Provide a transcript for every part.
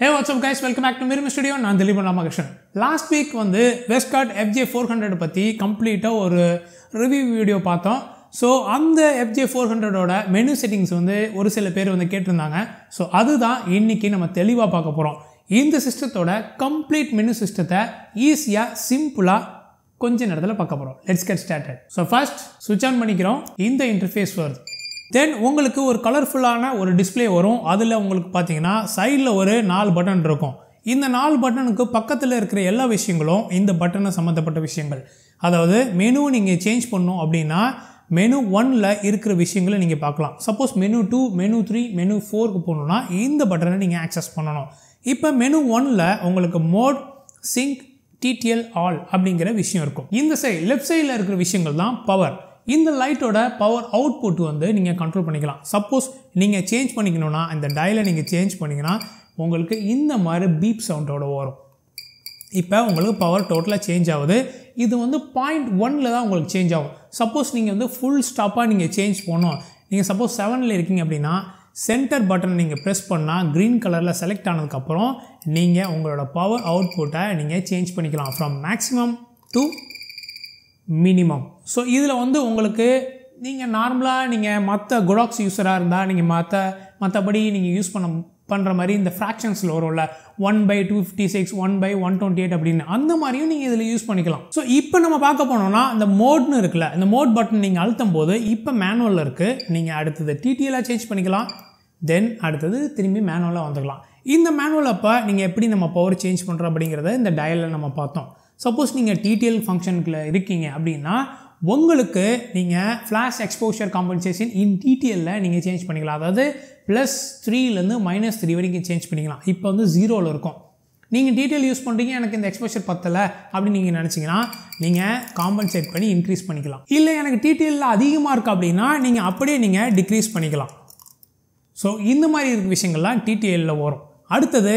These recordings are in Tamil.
hey what's up guys welcome back to Mirumi studio நான் திலீப் ராமகிருஷ்ணன் லாஸ்ட் வீக் வந்து வெஸ்ட்கார்ட் எஃப்ஜே ஃபோர் ஹண்ட்ரட் பற்றி கம்ப்ளீட்டாக ஒரு ரிவ்யூ வீடியோ பார்த்தோம் ஸோ அந்த எஃப்ஜே ஃபோர் ஹண்ட்ரடோட மெனு செட்டிங்ஸ் வந்து ஒரு சில பேர் வந்து கேட்டிருந்தாங்க ஸோ அதுதான் இன்றைக்கி நம்ம தெளிவாக பார்க்க போகிறோம் இந்த சிஸ்டத்தோட கம்ப்ளீட் மெனு சிஸ்டத்தை ஈஸியாக சிம்பிளாக கொஞ்ச நேரத்தில் பார்க்க போகிறோம் let's get started so first switch on பண்ணிக்கிறோம் இந்த இன்டர்ஃபேஸ் வருது தென் உங்களுக்கு ஒரு கலர்ஃபுல்லான ஒரு டிஸ்பிளே வரும் அதில் உங்களுக்கு பார்த்தீங்கன்னா சைடில் ஒரு நாலு பட்டன் இருக்கும் இந்த நாலு பட்டனுக்கு பக்கத்தில் இருக்கிற எல்லா விஷயங்களும் இந்த பட்டனை சம்மந்தப்பட்ட விஷயங்கள் அதாவது மெனு நீங்கள் சேஞ்ச் பண்ணும் அப்படின்னா மெனு ஒனில் இருக்கிற விஷயங்களை நீங்கள் பார்க்கலாம் suppose menu two menu three menu ஃபோருக்கு போகணுன்னா இந்த பட்டனை நீங்கள் ஆக்சஸ் பண்ணணும் இப்போ மெனு ஒனில் உங்களுக்கு மோட் சிங்க் டிடிஎல் ஆல் அப்படிங்கிற விஷயம் இருக்கும் இந்த சைடு லெஃப்ட் சைடில் இருக்கிற விஷயங்கள் தான் பவர் இந்த லைட்டோட பவர் அவுட்புட் வந்து நீங்கள் கண்ட்ரோல் பண்ணிக்கலாம் சப்போஸ் நீங்கள் சேஞ்ச் பண்ணிக்கணும்னா இந்த டயலை நீங்கள் சேஞ்ச் பண்ணிங்கன்னா உங்களுக்கு இந்த மாதிரி பீப் சவுண்டோட வரும் இப்போ உங்களுக்கு பவர் டோட்டலாக சேஞ்ச் ஆகுது இது வந்து பாயிண்ட் ஒனில் தான் உங்களுக்கு சேஞ்ச் ஆகும் சப்போஸ் நீங்கள் வந்து ஃபுல் ஸ்டாப்பாக நீங்கள் சேஞ்ச் பண்ணோம் நீங்கள் சப்போஸ் செவனில் இருக்கீங்க அப்படின்னா சென்டர் பட்டன் நீங்கள் ப்ரெஸ் பண்ணால் க்ரீன் கலரில் செலக்ட் ஆனதுக்கப்புறம் நீங்கள் உங்களோட பவர் அவுட்புட்டை நீங்கள் சேஞ்ச் பண்ணிக்கலாம் from maximum to minimum so இதில் வந்து உங்களுக்கு நீங்கள் நார்மலாக நீங்கள் மற்ற குடாக்ஸ் யூஸராக இருந்தால் நீங்கள் மற்ற மற்றபடி நீங்கள் யூஸ் பண்ண பண்ணுற மாதிரி இந்த ஃப்ராக்ஷன்ஸில் வரும்ல one by two fifty six one by one twenty eight அப்படின்னு அந்த மாதிரியும் நீங்கள் இதில் யூஸ் பண்ணிக்கலாம் ஸோ இப்போ நம்ம பார்க்க போனோம்னா இந்த மோட்னு இருக்குல்ல இந்த மோட் பட்டன் நீங்கள் அழுத்தும் போது இப்போ மேனுவலில் இருக்குது நீங்கள் அடுத்தது டிடிஎலாக சேஞ்ச் பண்ணிக்கலாம் தென் அடுத்தது திரும்பி மேனுவலாக வந்துக்கலாம் இந்த மேனுவல் அப்போ நீங்கள் எப்படி நம்ம பவர் சேஞ்ச் பண்ணுறோம் அப்படிங்கிறத இந்த டயலில் நம்ம பார்த்தோம் சப்போஸ் நீங்கள் டிடிஎல் ஃபங்க்ஷனுக்குள்ளே இருக்கீங்க அப்படின்னா உங்களுக்கு நீங்கள் ஃப்ளாஷ் எக்ஸ்போஷர் காம்பன்சேஷன் இன் டிடிஎல்லில் நீங்கள் சேஞ்ச் பண்ணிக்கலாம் அதாவது ப்ளஸ் த்ரீலேருந்து மைனஸ் த்ரீ வரைக்கும் சேஞ்ச் பண்ணிக்கலாம் இப்போ வந்து ஜீரோவில் இருக்கும் நீங்கள் டீட்டெயில் யூஸ் பண்ணுறீங்க எனக்கு இந்த எக்ஸ்போஷர் பத்தலை அப்படின்னு நீங்கள் நினச்சிங்கன்னா நீங்கள் காம்பன்சேட் பண்ணி இன்க்ரீஸ் பண்ணிக்கலாம் இல்லை எனக்கு டீட்டெயிலில் அதிகமாக இருக்குது அப்படின்னா நீங்கள் அப்படியே நீங்கள் டிக்ரீஸ் பண்ணிக்கலாம் ஸோ இந்த மாதிரி இருக்கிற விஷயங்கள்லாம் டிடிஎல்லில் வரும் அடுத்தது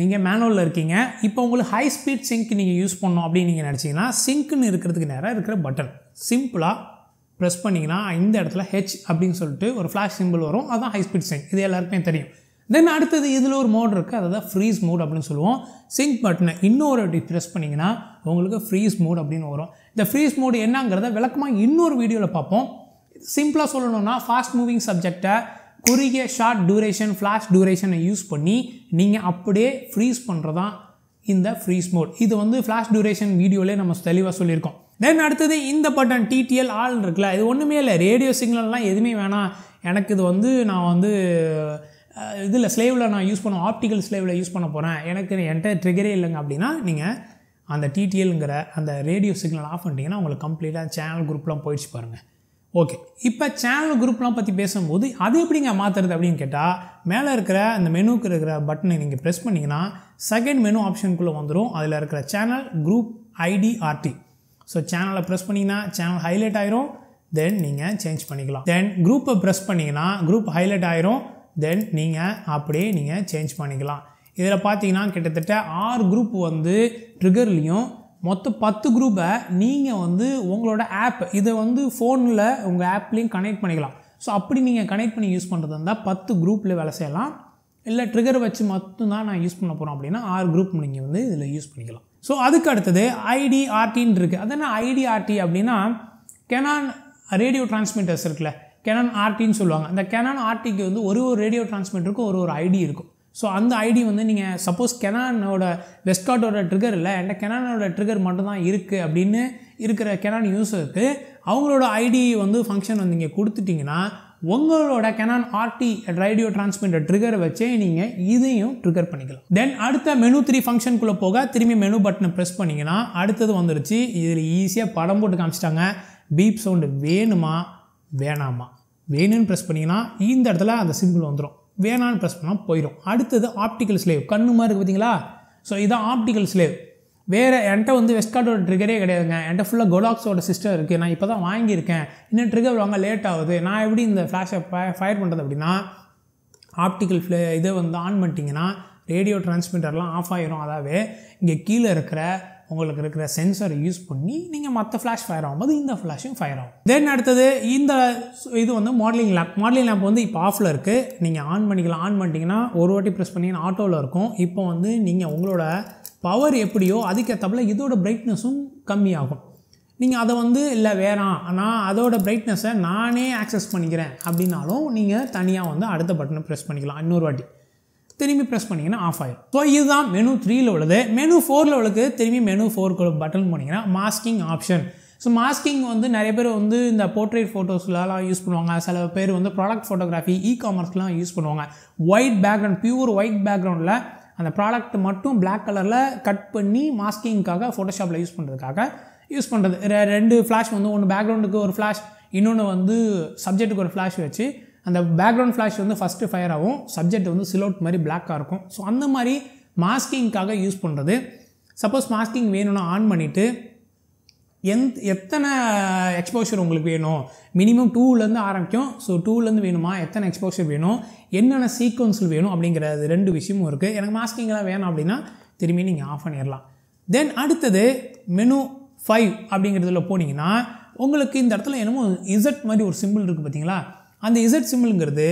நீங்கள் மேனுவலில் இருக்கீங்க இப்போ உங்களுக்கு ஹை ஸ்பீட் சிங்க் நீங்கள் யூஸ் பண்ணோம் அப்படின்னு நீங்கள் நினச்சிங்கன்னா சிங்க்னு இருக்கிறதுக்கு நேராக இருக்கிற பட்டன் சிம்பிளாக ப்ரெஸ் பண்ணிங்கன்னா இந்த இடத்துல ஹெச் அப்படின்னு சொல்லிட்டு ஒரு ஃப்ளாஷ் சிம்பிள் வரும் அதுதான் ஹை ஸ்பீட் சிங்க் இது எல்லாருக்குமே தெரியும் தென் அடுத்தது இதில் ஒரு மோட் இருக்குது அதை தான் ஃப்ரீஸ் மோட் அப்படின்னு சொல்லுவோம் சிங்க் பட்டனை இன்னொரு அப்படி ப்ரெஸ் பண்ணிங்கன்னா உங்களுக்கு ஃப்ரீஸ் மோட் அப்படின்னு வரும் இந்த ஃப்ரீஸ் மோடு என்னங்கிறத விளக்கமாக இன்னொரு வீடியோவில் பார்ப்போம் சிம்பிளாக சொல்லணும்னா ஃபாஸ்ட் மூவிங் சப்ஜெக்டை குறுகிய ஷார்ட் டூரேஷன் ஃப்ளாஷ் டூரேஷனை யூஸ் பண்ணி நீங்கள் அப்படியே ஃப்ரீஸ் பண்ணுறதான் இந்த ஃப்ரீஸ் மோட் இது வந்து ஃப்ளாஷ் டூரேஷன் வீடியோவிலே நம்ம தெளிவாக சொல்லியிருக்கோம் தென் அடுத்தது இந்த பட்டன் டிடிஎல் ஆல் இருக்குல்ல இது ஒன்றுமே இல்லை ரேடியோ சிக்னல்லாம் எதுவுமே வேணாம் எனக்கு இது வந்து நான் வந்து இதில் ஸ்லேவில் நான் யூஸ் பண்ண ஆப்டிக்கல் ஸ்லேவில் யூஸ் பண்ண போகிறேன் எனக்கு என்கிட்ட ட்ரிகரே இல்லைங்க அப்படின்னா நீங்கள் அந்த டிடிஎல்ங்கிற அந்த ரேடியோ சிக்னல் ஆஃப் பண்ணிட்டீங்கன்னா உங்களுக்கு கம்ப்ளீட்டாக சேனல் குரூப்லாம் போயிடுச்சு பாருங்கள் ஓகே இப்போ சேனல் குரூப்லாம் பற்றி பேசும்போது அது எப்படிங்க மாற்றுறது அப்படின்னு கேட்டால் மேலே இருக்கிற அந்த மெனுக்கு இருக்கிற பட்டனை நீங்கள் ப்ரெஸ் பண்ணிங்கன்னா செகண்ட் மெனு ஆப்ஷனுக்குள்ளே வந்துடும் அதில் இருக்கிற சேனல் குரூப் ஐடிஆர்டி ஸோ சேனலை ப்ரெஸ் பண்ணிங்கன்னா சேனல் ஹைலைட் ஆயிரும் தென் நீங்கள் சேஞ்ச் பண்ணிக்கலாம் தென் குரூப்பை ப்ரெஸ் பண்ணிங்கன்னா குரூப் ஹைலைட் ஆயிரும் தென் நீங்கள் அப்படியே நீங்கள் சேஞ்ச் பண்ணிக்கலாம் இதில் பார்த்தீங்கன்னா கிட்டத்தட்ட ஆறு குரூப் வந்து ட்ரிகர்லேயும் மொத்தம் பத்து குரூப்பை நீங்கள் வந்து உங்களோட ஆப் இதை வந்து ஃபோனில் உங்கள் ஆப்லேயும் கனெக்ட் பண்ணிக்கலாம் ஸோ அப்படி நீங்கள் கனெக்ட் பண்ணி யூஸ் பண்ணுறது இருந்தால் பத்து குரூப்பில் வேலை செய்யலாம் இல்லை ட்ரிகர் வச்சு மட்டும்தான் நான் யூஸ் பண்ண போகிறோம் அப்படின்னா ஆறு குரூப் நீங்கள் வந்து இதில் யூஸ் பண்ணிக்கலாம் ஸோ அதுக்கு அடுத்தது ஐடிஆர்டின்னு இருக்குது அது என்ன ஐடிஆர்டி அப்படின்னா கெனான் ரேடியோ டிரான்ஸ்மிட்டர்ஸ் இருக்குல்ல கெனான் ஆர்டின்னு சொல்லுவாங்க அந்த கெனான் ஆர்டிக்கு வந்து ஒரு ஒரு ரேடியோ டிரான்ஸ்மிட்டருக்கும் ஒரு ஒரு ஐடி இருக்கும் ஸோ அந்த ஐடி வந்து நீங்கள் சப்போஸ் கெனானோட வெஸ்காட்டோட ட்ரிகர் இல்லை என்கிட்ட கெனானோட ட்ரிகர் மட்டும்தான் இருக்குது அப்படின்னு இருக்கிற கெனான் யூஸருக்கு அவங்களோட ஐடி வந்து ஃபங்க்ஷன் வந்து நீங்கள் கொடுத்துட்டிங்கன்னா உங்களோட கெனான் ஆர்டி ரேடியோ டிரான்ஸ்மிட்டர் ட்ரிகரை வச்சே நீங்கள் இதையும் ட்ரிகர் பண்ணிக்கலாம் தென் அடுத்த மெனு த்ரீ ஃபங்க்ஷனுக்குள்ளே போக திரும்பி மெனு பட்டனை ப்ரெஸ் பண்ணிங்கன்னா அடுத்தது வந்துருச்சு இதில் ஈஸியாக படம் போட்டு காமிச்சிட்டாங்க பீப் சவுண்டு வேணுமா வேணாமா வேணும்னு ப்ரெஸ் பண்ணிங்கன்னா இந்த இடத்துல அந்த சிம்பிள் வந்துடும் வேணான்னு ப்ரெஸ் பண்ணால் போயிடும் அடுத்தது ஆப்டிக்கல் ஸ்லேவ் கண்ணு மாதிரி இருக்குது பார்த்தீங்களா ஸோ இதுதான் ஆப்டிக்கல் ஸ்லேவ் வேறு என்கிட்ட வந்து வெஸ்கார்டோட ட்ரிகரே கிடையாதுங்க என்கிட்ட ஃபுல்லாக கோலாக்ஸோட சிஸ்டம் இருக்குது நான் இப்போ தான் வாங்கியிருக்கேன் இன்னும் ட்ரிகர் வாங்க லேட் ஆகுது நான் எப்படி இந்த ஃப்ளாஷை ஃபயர் பண்ணுறது அப்படின்னா ஆப்டிக்கல் ஃப்ளே இதை வந்து ஆன் பண்ணிட்டீங்கன்னா ரேடியோ டிரான்ஸ்மிட்டர்லாம் ஆஃப் ஆகிரும் அதாவது இங்கே கீழே இருக்கிற உங்களுக்கு இருக்கிற சென்சரை யூஸ் பண்ணி நீங்கள் மற்ற ஃப்ளாஷ் ஃபயர் ஆகும்போது இந்த ஃப்ளாஷும் ஃபயர் ஆகும் தென் அடுத்தது இந்த இது வந்து மாடலிங் லேப் மாடலிங் லேப் வந்து இப்போ ஆஃபில் இருக்குது நீங்கள் ஆன் பண்ணிக்கலாம் ஆன் பண்ணிட்டீங்கன்னா ஒரு வாட்டி ப்ரெஸ் பண்ணி ஆட்டோவில் இருக்கும் இப்போ வந்து நீங்கள் உங்களோட பவர் எப்படியோ அதுக்கேற்றப்பில் இதோட பிரைட்னஸும் கம்மியாகும் நீங்கள் அதை வந்து இல்லை வேணாம் நான் அதோட பிரைட்னஸை நானே ஆக்சஸ் பண்ணிக்கிறேன் அப்படின்னாலும் நீங்கள் தனியாக வந்து அடுத்த பட்டனை ப்ரெஸ் பண்ணிக்கலாம் இன்னொரு வாட்டி திரும்பி ப்ரெஸ் பண்ணிங்கன்னா ஆஃப் ஆயிடும் ஸோ இதுதான் மெனு த்ரீயில் உள்ளது மெனு ஃபோரில் உள்ளது திரும்பி மெனு ஃபோருக்கு பட்டன் போனீங்கன்னா மாஸ்கிங் ஆப்ஷன் ஸோ மாஸ்கிங் வந்து நிறைய பேர் வந்து இந்த போர்ட்ரேட் ஃபோட்டோஸ்லாம் யூஸ் பண்ணுவாங்க சில பேர் வந்து ப்ராடக்ட் ஃபோட்டோகிராஃபி இ காமர்ஸ்லாம் யூஸ் பண்ணுவாங்க ஒயிட் பேக்ரவுண்ட் பியூர் ஒயிட் பேக்ரவுண்டில் அந்த ப்ராடக்ட் மட்டும் பிளாக் கலரில் கட் பண்ணி மாஸ்கிங்காக ஃபோட்டோஷாப்பில் யூஸ் பண்ணுறதுக்காக யூஸ் பண்ணுறது ரெண்டு ஃப்ளாஷ் வந்து ஒன்று பேக்ரவுண்டுக்கு ஒரு ஃப்ளாஷ் இன்னொன்று வந்து சப்ஜெக்ட்டுக்கு ஒரு ஃப்ளாஷ் வச்சு அந்த பேக்ரவுண்ட் ஃப்ளாஷ் வந்து ஃபஸ்ட்டு ஃபயர் ஆகும் சப்ஜெக்ட் வந்து சிலோட் மாதிரி பிளாக்காக இருக்கும் ஸோ அந்த மாதிரி மாஸ்கிங்க்காக யூஸ் பண்ணுறது சப்போஸ் மாஸ்கிங் வேணும்னா ஆன் பண்ணிவிட்டு எந்த எத்தனை எக்ஸ்போஷர் உங்களுக்கு வேணும் மினிமம் டூலேருந்து ஆரம்பிக்கும் ஸோ டூலேருந்து வேணுமா எத்தனை எக்ஸ்போஷர் வேணும் என்னென்ன சீக்வன்ஸில் வேணும் அப்படிங்கிற ரெண்டு விஷயமும் இருக்குது எனக்கு மாஸ்கிங்லாம் வேணும் அப்படின்னா திரும்பி நீங்கள் ஆஃப் பண்ணிடலாம் தென் அடுத்தது மெனு ஃபைவ் அப்படிங்கிறதுல போனீங்கன்னா உங்களுக்கு இந்த இடத்துல என்னமோ இசட் மாதிரி ஒரு சிம்பிள் இருக்குது பார்த்தீங்களா அந்த இசட் சிம்பிளுங்கிறது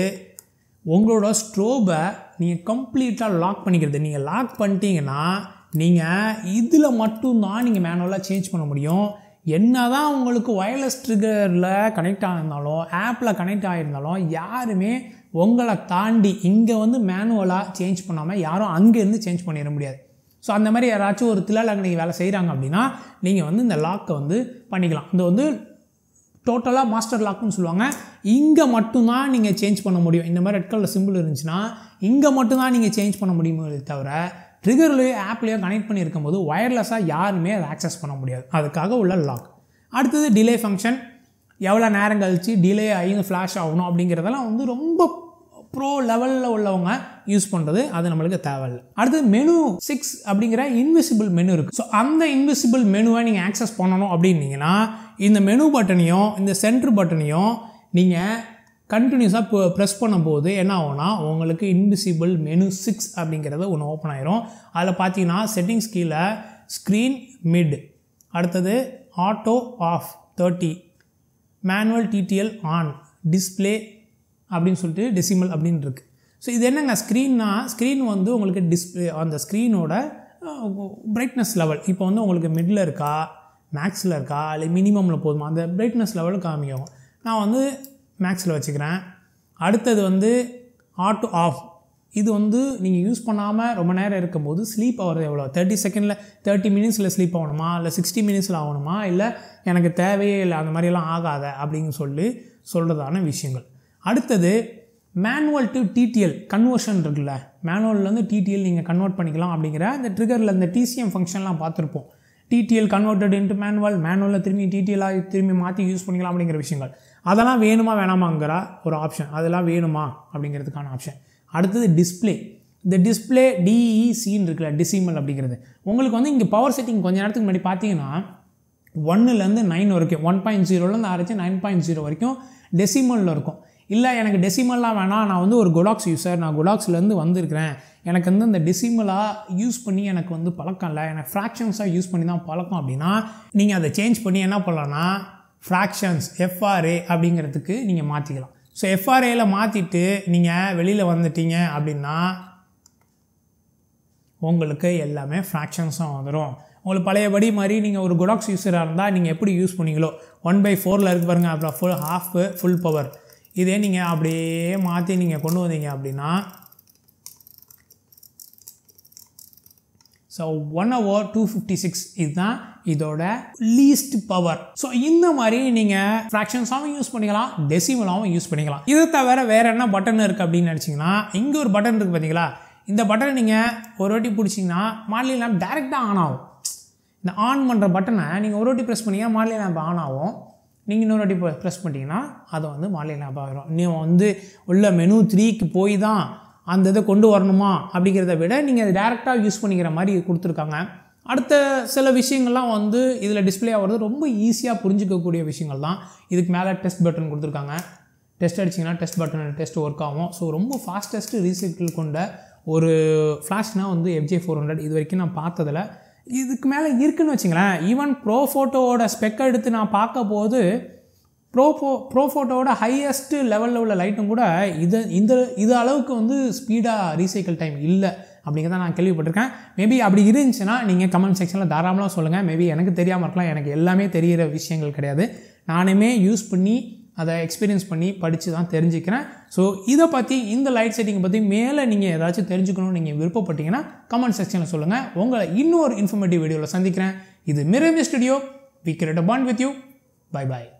உங்களோட ஸ்ட்ரோபை நீங்கள் கம்ப்ளீட்டாக லாக் பண்ணிக்கிறது நீங்கள் லாக் பண்ணிட்டீங்கன்னா நீங்கள் இதில் மட்டும்தான் நீங்கள் மேனுவலாக சேஞ்ச் பண்ண முடியும் என்ன தான் உங்களுக்கு ஒயர்லெஸ் ட்ரிகரில் கனெக்ட் ஆகிருந்தாலும் ஆப்பில் கனெக்ட் ஆகியிருந்தாலும் யாருமே உங்களை தாண்டி இங்கே வந்து மேனுவலாக சேஞ்ச் பண்ணாமல் யாரும் அங்கேருந்து சேஞ்ச் பண்ணிட முடியாது ஸோ அந்த மாதிரி யாராச்சும் ஒரு நீங்கள் வேலை செய்கிறாங்க அப்படின்னா நீங்கள் வந்து இந்த லாக்கை வந்து பண்ணிக்கலாம் இந்த வந்து டோட்டலாக மாஸ்டர் லாக்குன்னு சொல்லுவாங்க இங்கே மட்டும்தான் நீங்கள் சேஞ்ச் பண்ண முடியும் இந்த மாதிரி ரெட் கலர் சிம்பிள் இருந்துச்சுன்னா இங்கே மட்டும்தான் நீங்கள் சேஞ்ச் பண்ண முடியுமே தவிர ட்ரிகர்லேயோ ஆப்லேயோ கனெக்ட் பண்ணியிருக்கும் போது ஒயர்லெஸ்ஸாக யாருமே அதை ஆக்சஸ் பண்ண முடியாது அதுக்காக உள்ள லாக் அடுத்தது டிலே ஃபங்க்ஷன் எவ்வளோ நேரம் கழித்து டிலே ஆகி ஃப்ளாஷ் ஆகணும் அப்படிங்கிறதெல்லாம் வந்து ரொம்ப ப்ரோ லெவலில் உள்ளவங்க யூஸ் பண்ணுறது அது நம்மளுக்கு தேவையில்லை அடுத்து மெனு சிக்ஸ் அப்படிங்கிற இன்விசிபிள் மெனு இருக்குது ஸோ அந்த இன்விசிபிள் மெனுவை நீங்கள் ஆக்சஸ் பண்ணணும் அப்படின்னீங்கன்னா இந்த மெனு பட்டனையும் இந்த சென்ட்ரு பட்டனையும் நீங்கள் கண்டினியூஸாக இப்போ ப்ரெஸ் பண்ணும்போது என்ன ஆகும்னா உங்களுக்கு இன்விசிபிள் மெனு சிக்ஸ் அப்படிங்கிறது ஒன்று ஓப்பன் ஆயிரும் அதில் பார்த்தீங்கன்னா செட்டிங்ஸ் கீழே ஸ்க்ரீன் மிட் அடுத்தது auto off thirty manual TTL on display அப்படின்னு சொல்லிட்டு டெசிமல் அப்படின்னு இருக்குது ஸோ இது என்னங்க ஸ்க்ரீன்னா ஸ்க்ரீன் வந்து உங்களுக்கு டிஸ்பிளே அந்த ஸ்க்ரீனோட பிரைட்னஸ் லெவல் இப்போ வந்து உங்களுக்கு மிடில் இருக்கா மேக்ஸில் இருக்கா இல்லை மினிமமில் போதுமா அந்த பிரைட்னஸ் லெவலில் காமிக்கும் நான் வந்து மேக்ஸில் வச்சுக்கிறேன் அடுத்தது வந்து ஆட்டோ ஆஃப் இது வந்து நீங்கள் யூஸ் பண்ணாமல் ரொம்ப நேரம் இருக்கும்போது ஸ்லீப் ஆகிறது எவ்வளோ தேர்ட்டி செகண்டில் தேர்ட்டி மினிட்ஸில் ஸ்லீப் ஆகணுமா இல்லை சிக்ஸ்டி மினிட்ஸில் ஆகணுமா இல்லை எனக்கு தேவையே இல்லை அந்த மாதிரியெல்லாம் ஆகாத அப்படின்னு சொல்லி சொல்கிறதான விஷயங்கள் அடுத்தது மேனுவல் டு டிடிஎல் கன்வர்ஷன் இருக்குல்ல மேனுவல்லேருந்து டிடிஎல் நீங்கள் கன்வெர்ட் பண்ணிக்கலாம் அப்படிங்கிற அந்த ட்ரிகரில் இந்த டிசிஎம் ஃபங்க்ஷன்லாம் பார்த்துருப்போம் டிடிஎல் கன்வெர்டட் இன்ட்டு மேனுவல் மேனுவலில் திரும்பி டிடிஎலாக திரும்பி மாற்றி யூஸ் பண்ணிக்கலாம் அப்படிங்கிற விஷயங்கள் அதெல்லாம் வேணுமா வேணாமாங்கிற ஒரு ஆப்ஷன் அதெல்லாம் வேணுமா அப்படிங்கிறதுக்கான ஆப்ஷன் அடுத்தது டிஸ்பிளே இந்த டிஸ்பிளே டிஇசின்னு e இருக்குல்ல டிசிமல் அப்படிங்கிறது உங்களுக்கு வந்து இங்கே பவர் செட்டிங் கொஞ்சம் நேரத்துக்கு முன்னாடி பார்த்தீங்கன்னா ஒன்னுலேருந்து நைன் வரைக்கும் ஒன் பாயிண்ட் ஜீரோலேருந்து ஆரம்பிச்சு நைன் பாயிண்ட் ஜீரோ வரைக்கும் டெசிமலில் இருக்கும் இல்லை எனக்கு டெசிமல்லாம் வேணாம் நான் வந்து ஒரு குலாக்ஸ் யூஸர் நான் குலாக்ஸ்லேருந்து வந்திருக்கிறேன் எனக்கு வந்து இந்த டெசிமலாக யூஸ் பண்ணி எனக்கு வந்து பழக்கம் இல்லை எனக்கு ஃப்ராக்ஷன்ஸாக யூஸ் பண்ணி தான் பழக்கம் அப்படின்னா நீங்கள் அதை சேஞ்ச் பண்ணி என்ன பண்ணலான்னா ஃப்ராக்ஷன்ஸ் எஃப்ஆர்ஏ அப்படிங்கிறதுக்கு நீங்கள் மாற்றிக்கலாம் ஸோ எஃப்ஆர்ஏயில் மாற்றிட்டு நீங்கள் வெளியில் வந்துட்டீங்க அப்படின்னா உங்களுக்கு எல்லாமே ஃப்ராக்ஷன்ஸாக வந்துடும் உங்களுக்கு பழையபடி மாதிரி நீங்கள் ஒரு குடாக்ஸ் யூஸராக இருந்தால் நீங்கள் எப்படி யூஸ் பண்ணீங்களோ ஒன் பை ஃபோரில் இருக்கு பாருங்கள் அப்புறம் ஃபுல் ஹாஃப் ஃபுல் பவர் இதே நீங்கள் அப்படியே மாற்றி நீங்கள் கொண்டு வந்தீங்க அப்படின்னா so one hour two fifty six இதுதான் இதோட லீஸ்ட் பவர் ஸோ இந்த மாதிரி நீங்கள் ஃப்ராக்ஷன்ஸாகவும் யூஸ் பண்ணிக்கலாம் டெசிமலாகவும் யூஸ் பண்ணிக்கலாம் இதை தவிர வேறு என்ன பட்டன் இருக்குது அப்படின்னு நினச்சிங்கன்னா இங்கே ஒரு பட்டன் இருக்குது பார்த்தீங்களா இந்த பட்டனை நீங்கள் ஒரு வாட்டி பிடிச்சிங்கன்னா மாடலி லேம்ப் டேரெக்டாக ஆன் ஆகும் இந்த ஆன் பண்ணுற பட்டனை நீங்கள் ஒரு வாட்டி ப்ரெஸ் பண்ணிங்கன்னா மாடலி லேம்ப் ஆன் ஆகும் நீங்கள் இன்னொரு வாட்டி ப்ரெஸ் பண்ணிட்டீங்கன்னா அதை வந்து மாலையில் ஆகிரும் நீ வந்து உள்ள மெனு த்ரீக்கு போய் தான் அந்த இதை கொண்டு வரணுமா அப்படிங்கிறத விட நீங்கள் அதை டேரெக்டாக யூஸ் பண்ணிக்கிற மாதிரி கொடுத்துருக்காங்க அடுத்த சில விஷயங்கள்லாம் வந்து இதில் டிஸ்பிளே ஆகிறது ரொம்ப ஈஸியாக புரிஞ்சிக்கக்கூடிய விஷயங்கள் தான் இதுக்கு மேலே டெஸ்ட் பட்டன் கொடுத்துருக்காங்க டெஸ்ட் அடிச்சிங்கன்னா டெஸ்ட் பட்டன் டெஸ்ட் ஒர்க் ஆகும் ஸோ ரொம்ப ஃபாஸ்டஸ்ட்டு ரீசைக்கிள் கொண்ட ஒரு ஃப்ளாஷ்னால் வந்து எஃப்ஜே ஃபோர் ஹண்ட்ரட் இது வரைக்கும் நான் பார்த்ததில் இதுக்கு மேலே இருக்குதுன்னு வச்சுங்களேன் ஈவன் ப்ரோ ஃபோட்டோவோட ஸ்பெக்கை எடுத்து நான் பார்க்க போது ப்ரோ ஃபோ ப்ரோ ஃபோட்டோவோட ஹையஸ்ட்டு லெவலில் உள்ள லைட்டும் கூட இது இந்த இது அளவுக்கு வந்து ஸ்பீடாக ரீசைக்கிள் டைம் இல்லை அப்படிங்கிறத நான் கேள்விப்பட்டிருக்கேன் மேபி அப்படி இருந்துச்சுன்னா நீங்கள் கமெண்ட் செக்ஷனில் தாராளமாக சொல்லுங்கள் மேபி எனக்கு தெரியாமல் இருக்கலாம் எனக்கு எல்லாமே தெரிகிற விஷயங்கள் கிடையாது நானுமே யூஸ் பண்ணி அதை எக்ஸ்பீரியன்ஸ் பண்ணி படித்து தான் தெரிஞ்சுக்கிறேன் ஸோ இதை பற்றி இந்த லைட் செட்டிங்கை பற்றி மேலே நீங்கள் ஏதாச்சும் தெரிஞ்சுக்கணும்னு நீங்கள் விருப்பப்பட்டீங்கன்னா கமெண்ட் செக்ஷனில் சொல்லுங்கள் உங்களை இன்னொரு இன்ஃபர்மேட்டிவ் வீடியோவில் சந்திக்கிறேன் இது மிரமி studio we great a bond with you bye bye